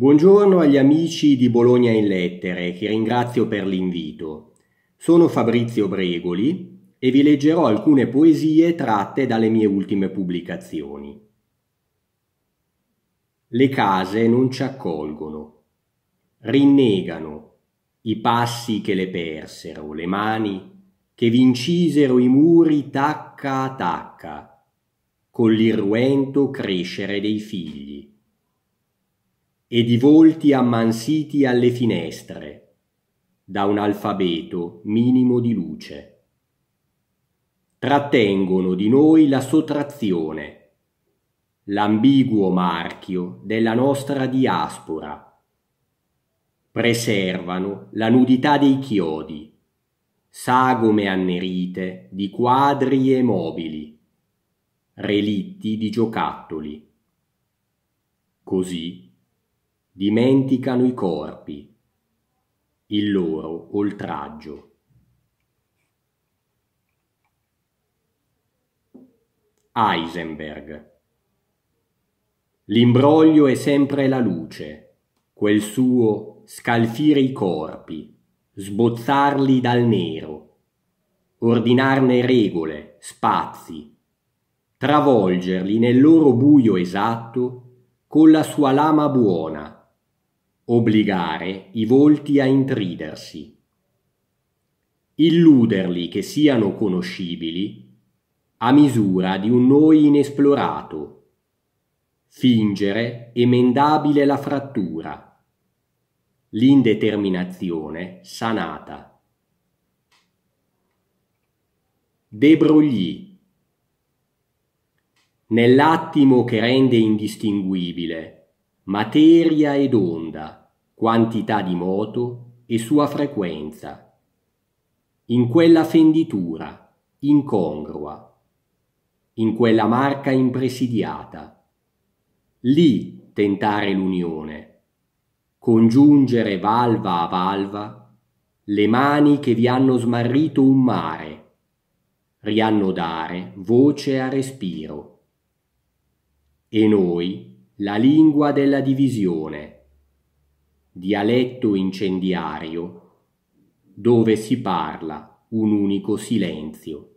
Buongiorno agli amici di Bologna in Lettere, che ringrazio per l'invito. Sono Fabrizio Bregoli e vi leggerò alcune poesie tratte dalle mie ultime pubblicazioni. Le case non ci accolgono, rinnegano i passi che le persero, le mani che vincisero i muri tacca a tacca, con l'irruento crescere dei figli e di volti ammansiti alle finestre, da un alfabeto minimo di luce. Trattengono di noi la sottrazione, l'ambiguo marchio della nostra diaspora. Preservano la nudità dei chiodi, sagome annerite di quadri e mobili, relitti di giocattoli. Così dimenticano i corpi, il loro oltraggio. Heisenberg L'imbroglio è sempre la luce, quel suo scalfire i corpi, sbozzarli dal nero, ordinarne regole, spazi, travolgerli nel loro buio esatto con la sua lama buona obbligare i volti a intridersi, illuderli che siano conoscibili a misura di un noi inesplorato, fingere emendabile la frattura, l'indeterminazione sanata. Debrogli Nell'attimo che rende indistinguibile materia ed onda, quantità di moto e sua frequenza. In quella fenditura, incongrua, in quella marca impresidiata. Lì tentare l'unione, congiungere valva a valva le mani che vi hanno smarrito un mare, riannodare voce a respiro. E noi, la lingua della divisione, dialetto incendiario, dove si parla un unico silenzio.